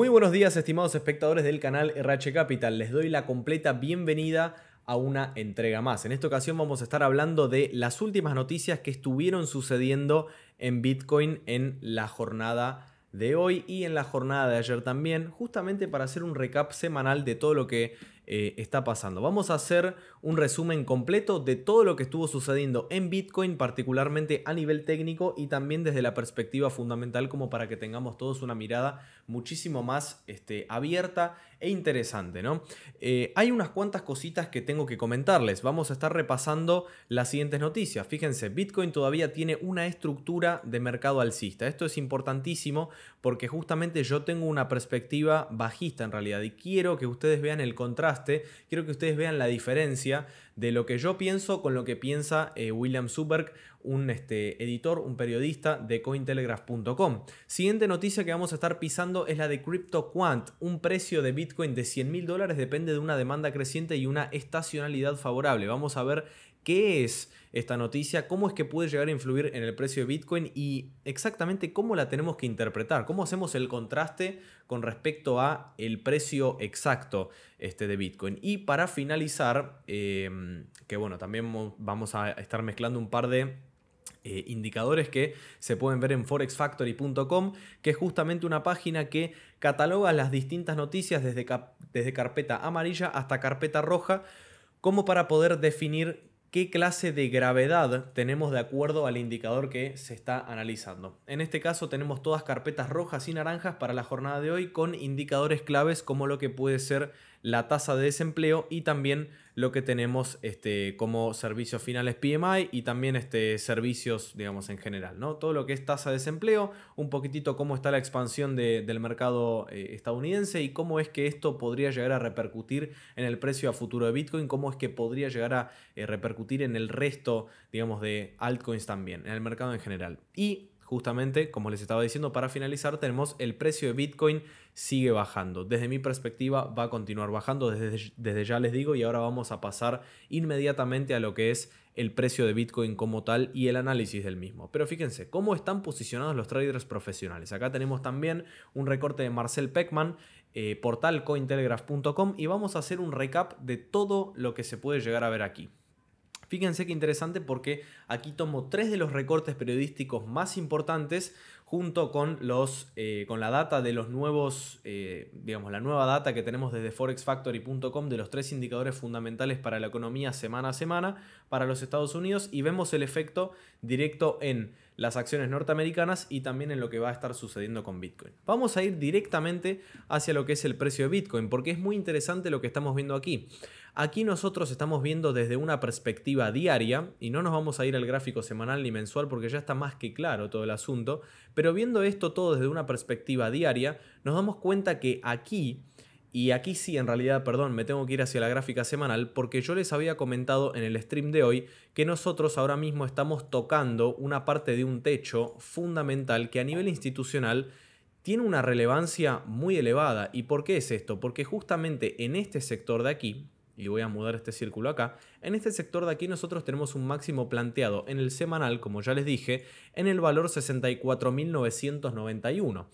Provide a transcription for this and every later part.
Muy buenos días estimados espectadores del canal RH Capital, les doy la completa bienvenida a una entrega más. En esta ocasión vamos a estar hablando de las últimas noticias que estuvieron sucediendo en Bitcoin en la jornada de hoy y en la jornada de ayer también, justamente para hacer un recap semanal de todo lo que eh, está pasando. Vamos a hacer un resumen completo de todo lo que estuvo sucediendo en Bitcoin, particularmente a nivel técnico y también desde la perspectiva fundamental, como para que tengamos todos una mirada muchísimo más este, abierta e interesante. ¿no? Eh, hay unas cuantas cositas que tengo que comentarles. Vamos a estar repasando las siguientes noticias. Fíjense, Bitcoin todavía tiene una estructura de mercado alcista. Esto es importantísimo porque justamente yo tengo una perspectiva bajista en realidad y quiero que ustedes vean el contraste, quiero que ustedes vean la diferencia Francia de lo que yo pienso con lo que piensa eh, William Zuberg, un este, editor, un periodista de Cointelegraph.com. Siguiente noticia que vamos a estar pisando es la de CryptoQuant. Un precio de Bitcoin de 100 mil dólares depende de una demanda creciente y una estacionalidad favorable. Vamos a ver qué es esta noticia, cómo es que puede llegar a influir en el precio de Bitcoin y exactamente cómo la tenemos que interpretar, cómo hacemos el contraste con respecto a el precio exacto este, de Bitcoin. Y para finalizar, em, Em, que bueno, también vamos a estar mezclando un par de eh, indicadores que se pueden ver en forexfactory.com, que es justamente una página que cataloga las distintas noticias desde, desde carpeta amarilla hasta carpeta roja, como para poder definir qué clase de gravedad tenemos de acuerdo al indicador que se está analizando. En este caso tenemos todas carpetas rojas y naranjas para la jornada de hoy con indicadores claves como lo que puede ser la tasa de desempleo y también lo que tenemos este, como servicios finales PMI y también este, servicios, digamos, en general, ¿no? Todo lo que es tasa de desempleo, un poquitito cómo está la expansión del mercado eh, estadounidense y cómo es que esto podría llegar a repercutir en el precio a futuro de Bitcoin, cómo es que podría llegar a eh, repercutir en el resto, digamos, de altcoins también, en el mercado en general. Y Justamente, como les estaba diciendo, para finalizar tenemos el precio de Bitcoin sigue bajando. Desde mi perspectiva va a continuar bajando, desde, desde ya les digo, y ahora vamos a pasar inmediatamente a lo que es el precio de Bitcoin como tal y el análisis del mismo. Pero fíjense cómo están posicionados los traders profesionales. Acá tenemos también un recorte de Marcel Peckman, eh, portal cointelegraph.com, y vamos a hacer un recap de todo lo que se puede llegar a ver aquí. Fíjense qué interesante porque aquí tomo tres de los recortes periodísticos más importantes junto con, los, eh, con la data de los nuevos, eh, digamos, la nueva data que tenemos desde forexfactory.com de los tres indicadores fundamentales para la economía semana a semana para los Estados Unidos y vemos el efecto directo en las acciones norteamericanas y también en lo que va a estar sucediendo con Bitcoin. Vamos a ir directamente hacia lo que es el precio de Bitcoin porque es muy interesante lo que estamos viendo aquí. Aquí nosotros estamos viendo desde una perspectiva diaria, y no nos vamos a ir al gráfico semanal ni mensual porque ya está más que claro todo el asunto, pero viendo esto todo desde una perspectiva diaria, nos damos cuenta que aquí, y aquí sí en realidad, perdón, me tengo que ir hacia la gráfica semanal porque yo les había comentado en el stream de hoy que nosotros ahora mismo estamos tocando una parte de un techo fundamental que a nivel institucional tiene una relevancia muy elevada. ¿Y por qué es esto? Porque justamente en este sector de aquí, y voy a mudar este círculo acá, en este sector de aquí nosotros tenemos un máximo planteado en el semanal, como ya les dije, en el valor 64.991.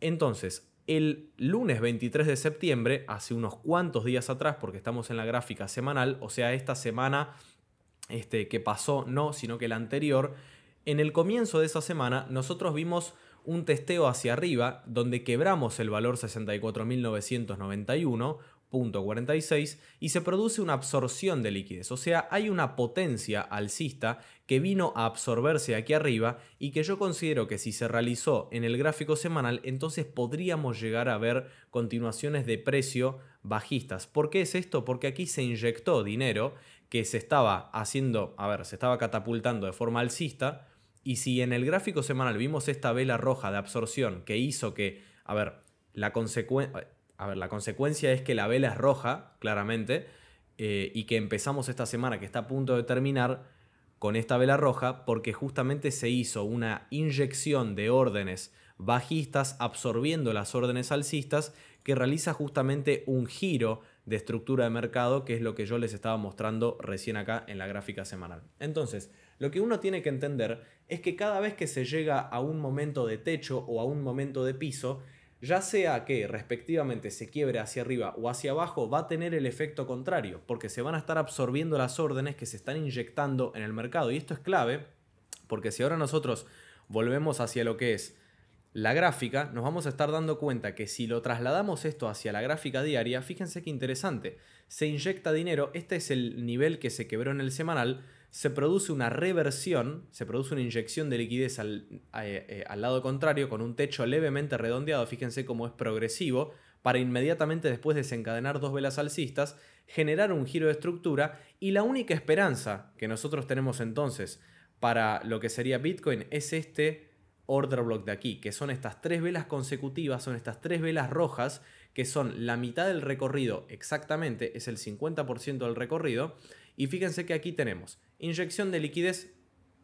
Entonces, el lunes 23 de septiembre, hace unos cuantos días atrás, porque estamos en la gráfica semanal, o sea, esta semana este, que pasó no, sino que la anterior, en el comienzo de esa semana nosotros vimos un testeo hacia arriba donde quebramos el valor 64.991, .46 y se produce una absorción de liquidez, o sea, hay una potencia alcista que vino a absorberse aquí arriba y que yo considero que si se realizó en el gráfico semanal, entonces podríamos llegar a ver continuaciones de precio bajistas. ¿Por qué es esto? Porque aquí se inyectó dinero que se estaba haciendo, a ver, se estaba catapultando de forma alcista y si en el gráfico semanal vimos esta vela roja de absorción que hizo que, a ver, la consecuencia a ver, la consecuencia es que la vela es roja, claramente, eh, y que empezamos esta semana que está a punto de terminar con esta vela roja porque justamente se hizo una inyección de órdenes bajistas absorbiendo las órdenes alcistas que realiza justamente un giro de estructura de mercado que es lo que yo les estaba mostrando recién acá en la gráfica semanal. Entonces, lo que uno tiene que entender es que cada vez que se llega a un momento de techo o a un momento de piso, ya sea que respectivamente se quiebre hacia arriba o hacia abajo, va a tener el efecto contrario, porque se van a estar absorbiendo las órdenes que se están inyectando en el mercado. Y esto es clave, porque si ahora nosotros volvemos hacia lo que es la gráfica, nos vamos a estar dando cuenta que si lo trasladamos esto hacia la gráfica diaria, fíjense qué interesante, se inyecta dinero, este es el nivel que se quebró en el semanal, se produce una reversión, se produce una inyección de liquidez eh, eh, al, lado contrario con un techo levemente redondeado, fíjense cómo es progresivo, para inmediatamente después desencadenar dos velas alcistas, generar un giro de estructura y la única esperanza que nosotros tenemos entonces para lo que sería Bitcoin es este order block de aquí, que son estas tres velas consecutivas, son estas tres velas rojas, que son la mitad del recorrido exactamente, es el 50% del recorrido, y fíjense que aquí tenemos Inyección de liquidez,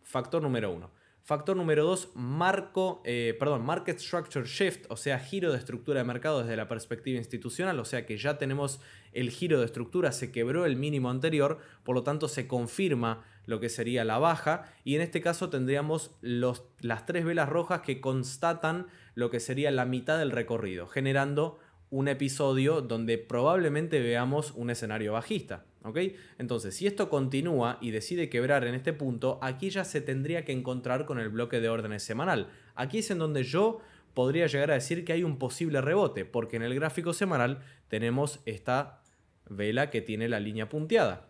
factor número uno. Factor número dos, marco, eh, perdón, market structure shift, o sea, giro de estructura de mercado desde la perspectiva institucional, o sea que ya tenemos el giro de estructura, se quebró el mínimo anterior, por lo tanto se confirma lo que sería la baja y en este caso tendríamos los, las tres velas rojas que constatan lo que sería la mitad del recorrido, generando un episodio donde probablemente veamos un escenario bajista. ¿ok? Entonces, si esto continúa y decide quebrar en este punto, aquí ya se tendría que encontrar con el bloque de órdenes semanal. Aquí es en donde yo podría llegar a decir que hay un posible rebote, porque en el gráfico semanal tenemos esta vela que tiene la línea punteada,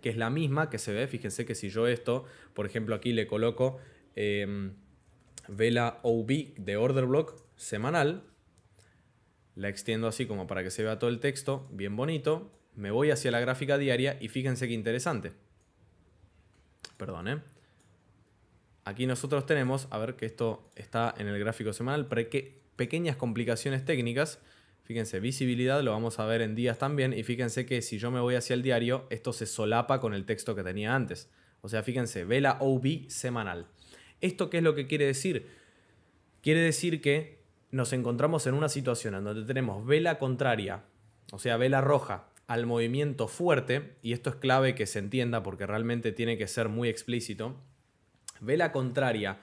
que es la misma que se ve, fíjense que si yo esto, por ejemplo aquí le coloco em, vela OB de order block semanal, la extiendo así como para que se vea todo el texto, bien bonito, me voy hacia la gráfica diaria y fíjense qué interesante. Perdón, ¿eh? Aquí nosotros tenemos, a ver que esto está en el gráfico semanal, que pequeñas complicaciones técnicas. Fíjense, visibilidad lo vamos a ver en días también y fíjense que si yo me voy hacia el diario, esto se solapa con el texto que tenía antes. O sea, fíjense, vela OB semanal. ¿Esto qué es lo que quiere decir? Quiere decir que nos encontramos en una situación en donde tenemos vela contraria, o sea, vela roja al movimiento fuerte, y esto es clave que se entienda porque realmente tiene que ser muy explícito, vela contraria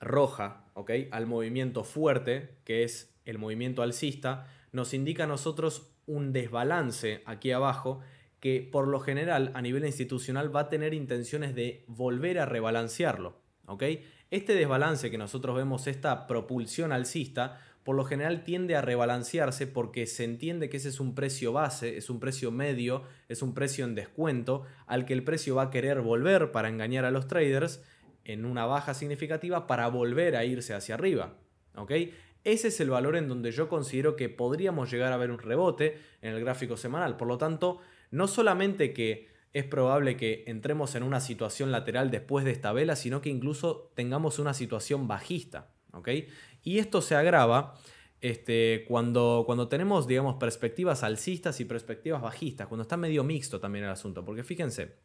roja, ¿ok? Al movimiento fuerte, que es el movimiento alcista, nos indica a nosotros un desbalance aquí abajo que por lo general a nivel institucional va a tener intenciones de volver a rebalancearlo, ¿ok? Este desbalance que nosotros vemos, esta propulsión alcista, por lo general tiende a rebalancearse porque se entiende que ese es un precio base, es un precio medio, es un precio en descuento al que el precio va a querer volver para engañar a los traders en una baja significativa para volver a irse hacia arriba. ¿ok? Ese es el valor en donde yo considero que podríamos llegar a ver un rebote en el gráfico semanal. Por lo tanto, no solamente que es probable que entremos en una situación lateral después de esta vela, sino que incluso tengamos una situación bajista. Y esto se agrava este, cuando, cuando tenemos, digamos, perspectivas alcistas y perspectivas bajistas, cuando está medio mixto también el asunto, porque fíjense,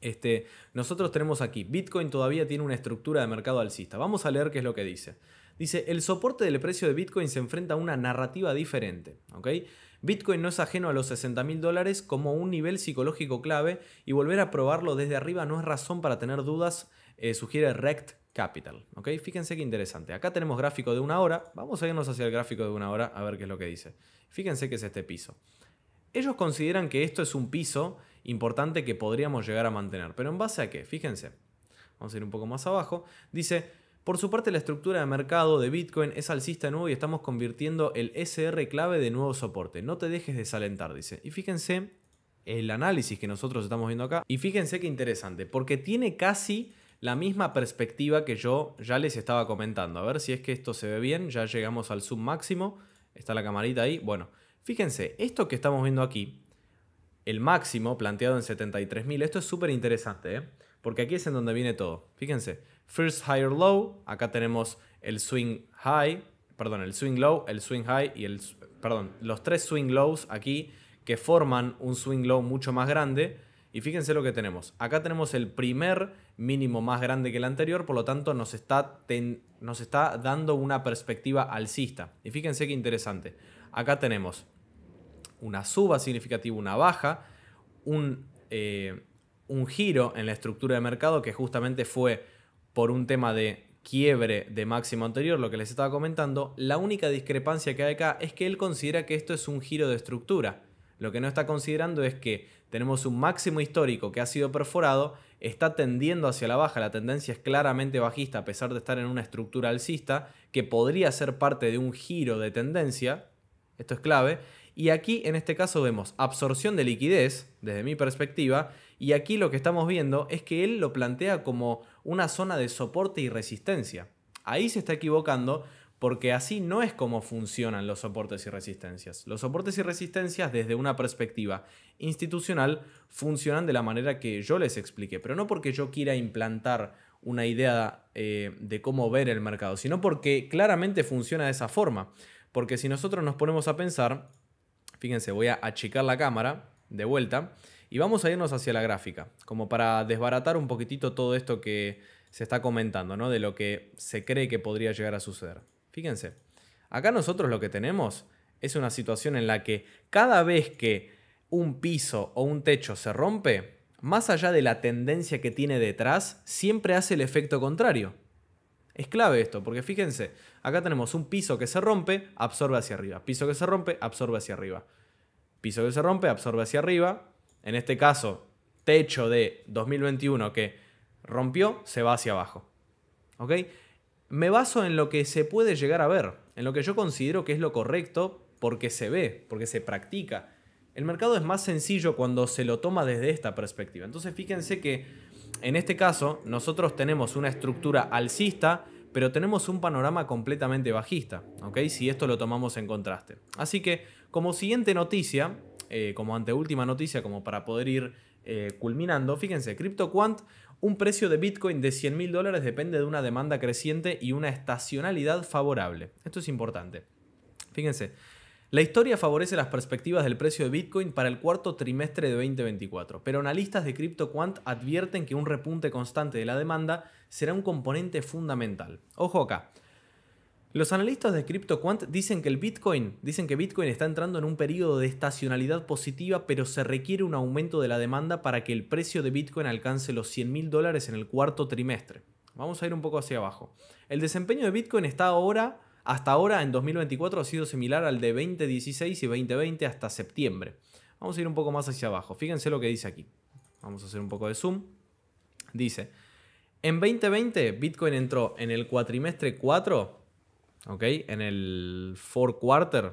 este, nosotros tenemos aquí, Bitcoin todavía tiene una estructura de mercado alcista. Vamos a leer qué es lo que dice. Dice, el soporte del precio de Bitcoin se enfrenta a una narrativa diferente. Bitcoin no es ajeno a los 60 mil dólares como un nivel psicológico clave y volver a probarlo desde arriba no es razón para tener dudas, eh, sugiere Rect Capital. Fíjense qué interesante. Acá tenemos gráfico de una hora. Vamos a irnos hacia el gráfico de una hora a ver qué es lo que dice. Fíjense que es este piso. Ellos consideran que esto es un piso importante que podríamos llegar a mantener. Pero en base a qué? Fíjense, vamos a ir un poco más abajo, dice... Por su parte, la estructura de mercado de Bitcoin es alcista nuevo y estamos convirtiendo el SR clave de nuevo soporte. No te dejes desalentar, dice. Y fíjense el análisis que nosotros estamos viendo acá. Y fíjense qué interesante, porque tiene casi la misma perspectiva que yo ya les estaba comentando. A ver si es que esto se ve bien. Ya llegamos al sub máximo. Está la camarita ahí. Bueno, fíjense, esto que estamos viendo aquí el máximo planteado en 73.000. Esto es súper interesante, ¿eh? porque aquí es en donde viene todo. Fíjense, first higher low, acá tenemos el swing high, perdón, el swing low, el swing high y el, perdón, los tres swing lows aquí que forman un swing low mucho más grande. Y fíjense lo que tenemos. Acá tenemos el primer mínimo más grande que el anterior, por lo tanto nos está, nos está dando una perspectiva alcista. Y fíjense qué interesante. Acá tenemos una suba significativa, una baja, eh, un, giro en la estructura de mercado que justamente fue por un tema de quiebre de máximo anterior, lo que les estaba comentando, la única discrepancia que hay acá es que él considera que esto es un giro de estructura. Lo que no está considerando es que tenemos un máximo histórico que ha sido perforado, está tendiendo hacia la baja, la tendencia es claramente bajista a pesar de estar en una estructura alcista, que podría ser parte de un giro de tendencia, esto es clave, y aquí en este caso vemos absorción de liquidez, desde mi perspectiva, y aquí lo que estamos viendo es que él lo plantea como una zona de soporte y resistencia. Ahí se está equivocando porque así no es como funcionan los soportes y resistencias. Los soportes y resistencias desde una perspectiva institucional funcionan de la manera que yo les expliqué, pero no porque yo quiera implantar una idea eh, de cómo ver el mercado, sino porque claramente funciona de esa forma. Porque si nosotros nos ponemos a pensar, Fíjense, voy a achicar la cámara de vuelta y vamos a irnos hacia la gráfica, como para desbaratar un poquitito todo esto que se está comentando, ¿no? De lo que se cree que podría llegar a suceder. Fíjense, acá nosotros lo que tenemos es una situación en la que cada vez que un piso o un techo se rompe, más allá de la tendencia que tiene detrás, siempre hace el efecto contrario. Es clave esto, porque fíjense, acá tenemos un piso que se rompe, absorbe hacia arriba. Piso que se rompe, absorbe hacia arriba. Piso que se rompe, absorbe hacia arriba. En este caso, techo de 2021 que rompió, se va hacia abajo. ¿Ok? Me baso en lo que se puede llegar a ver, en lo que yo considero que es lo correcto porque se ve, porque se practica. El mercado es más sencillo cuando se lo toma desde esta perspectiva. Entonces fíjense que en este caso nosotros tenemos una estructura alcista, pero tenemos un panorama completamente bajista, ¿ok? Si esto lo tomamos en contraste. Así que como siguiente noticia, eh, como anteúltima noticia, como para poder ir eh, culminando, fíjense, CryptoQuant, un precio de Bitcoin de 100 mil dólares depende de una demanda creciente y una estacionalidad favorable. Esto es importante. Fíjense, la historia favorece las perspectivas del precio de Bitcoin para el cuarto trimestre de 2024, pero analistas de CryptoQuant advierten que un repunte constante de la demanda será un componente fundamental. Ojo acá. Los analistas de CryptoQuant dicen que el Bitcoin, dicen que Bitcoin está entrando en un periodo de estacionalidad positiva, pero se requiere un aumento de la demanda para que el precio de Bitcoin alcance los 100.000 dólares en el cuarto trimestre. Vamos a ir un poco hacia abajo. El desempeño de Bitcoin está ahora hasta ahora en 2024 ha sido similar al de 2016 y 2020 hasta septiembre. Vamos a ir un poco más hacia abajo. Fíjense lo que dice aquí. Vamos a hacer un poco de zoom. Dice, en 2020 Bitcoin entró en el cuatrimestre 4, ¿ok? En el fourth quarter,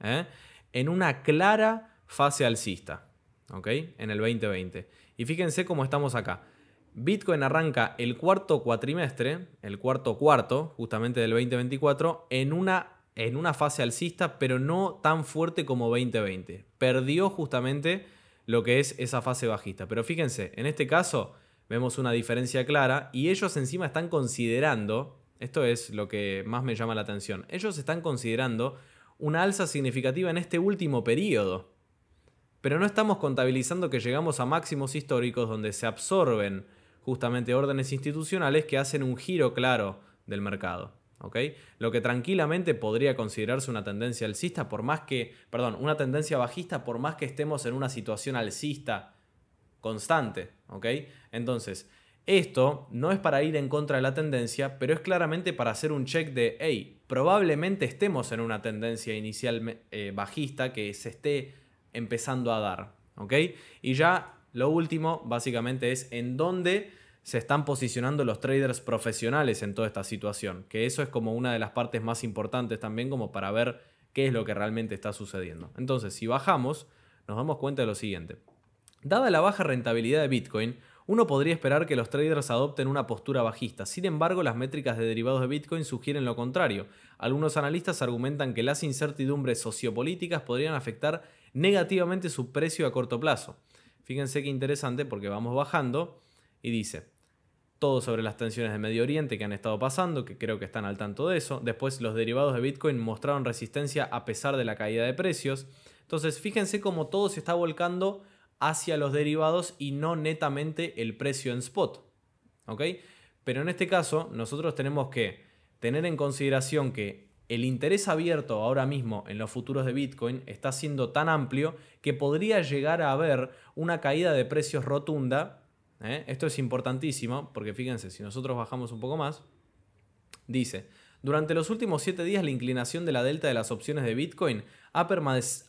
¿eh? en una clara fase alcista, ¿ok? En el 2020. Y fíjense cómo estamos acá. Bitcoin arranca el cuarto cuatrimestre, el cuarto cuarto, justamente del 2024, en una, en una fase alcista, pero no tan fuerte como 2020. Perdió justamente lo que es esa fase bajista. Pero fíjense, en este caso vemos una diferencia clara y ellos encima están considerando, esto es lo que más me llama la atención, ellos están considerando una alza significativa en este último periodo. Pero no estamos contabilizando que llegamos a máximos históricos donde se absorben justamente órdenes institucionales que hacen un giro claro del mercado. Lo que tranquilamente podría considerarse una tendencia alcista, por más que, perdón, una tendencia bajista, por más que estemos en una situación alcista constante. Entonces, esto no es para ir en contra de la tendencia, pero es claramente para hacer un check de, hey, probablemente estemos en una tendencia inicial eh, bajista que se esté empezando a dar. ¿ok? Y ya lo último, básicamente, es en dónde se están posicionando los traders profesionales en toda esta situación, que eso es como una de las partes más importantes también como para ver qué es lo que realmente está sucediendo. Entonces, si bajamos, nos damos cuenta de lo siguiente. Dada la baja rentabilidad de Bitcoin, uno podría esperar que los traders adopten una postura bajista, sin embargo las métricas de derivados de Bitcoin sugieren lo contrario. Algunos analistas argumentan que las incertidumbres sociopolíticas podrían afectar negativamente su precio a corto plazo. Fíjense qué interesante porque vamos bajando y dice todo sobre las tensiones de Medio Oriente que han estado pasando, que creo que están al tanto de eso. Después los derivados de Bitcoin mostraron resistencia a pesar de la caída de precios. Entonces fíjense cómo todo se está volcando hacia los derivados y no netamente el precio en spot. ¿Ok? Pero en este caso nosotros tenemos que tener en consideración que el interés abierto ahora mismo en los futuros de Bitcoin está siendo tan amplio que podría llegar a haber una caída de precios rotunda. ¿eh? Esto es importantísimo porque fíjense, si nosotros bajamos un poco más, dice, durante los últimos 7 días la inclinación de la delta de las opciones de Bitcoin ha,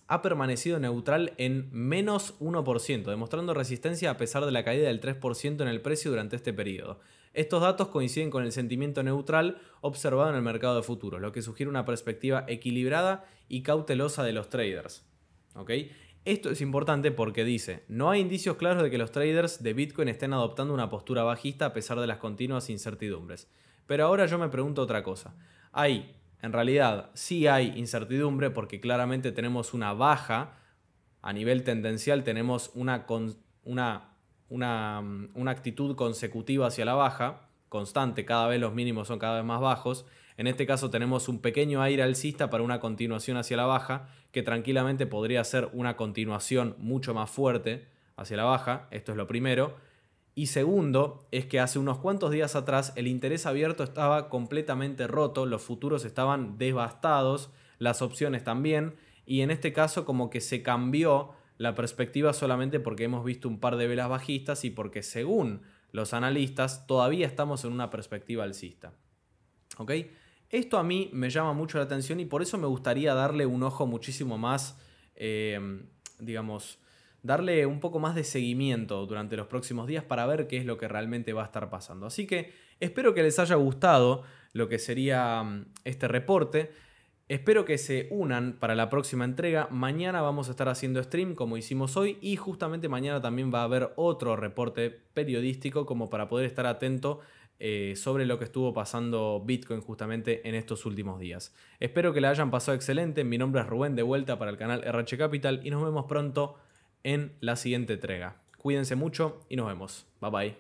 ha permanecido neutral en menos 1%, demostrando resistencia a pesar de la caída del 3% en el precio durante este periodo. Estos datos coinciden con el sentimiento neutral observado en el mercado de futuros, lo que sugiere una perspectiva equilibrada y cautelosa de los traders. Esto es importante porque dice, no hay indicios claros de que los traders de Bitcoin estén adoptando una postura bajista a pesar de las continuas incertidumbres. Pero ahora yo me pregunto otra cosa. Hay, en realidad, sí hay incertidumbre porque claramente tenemos una baja, a nivel tendencial tenemos una, una Mm, una, actitud consecutiva hacia la baja, constante, cada vez los mínimos son cada vez más bajos. En este caso tenemos un pequeño aire alcista para una continuación hacia la baja, que tranquilamente podría ser una continuación mucho más fuerte hacia la baja, esto es lo primero. Y segundo, es que hace unos cuantos días atrás el interés abierto estaba completamente roto, los futuros estaban devastados, las opciones también, y en este caso como que se cambió la perspectiva solamente porque hemos visto un par de velas bajistas y porque según los analistas todavía estamos en una perspectiva alcista. ¿Ok? Esto a mí me llama mucho la atención y por eso me gustaría darle un ojo muchísimo más, eh, digamos, darle un poco más de seguimiento durante los próximos días para ver qué es lo que realmente va a estar pasando. Así que espero que les haya gustado lo que sería mm, este reporte. Espero que se unan para la próxima entrega. Mañana vamos a estar haciendo stream como hicimos hoy y justamente mañana también va a haber otro reporte periodístico como para poder estar atento eh, sobre lo que estuvo pasando Bitcoin justamente en estos últimos días. Espero que la hayan pasado excelente. Mi nombre es Rubén de vuelta para el canal RH Capital y nos vemos pronto en la siguiente entrega. Cuídense mucho y nos vemos. Bye bye.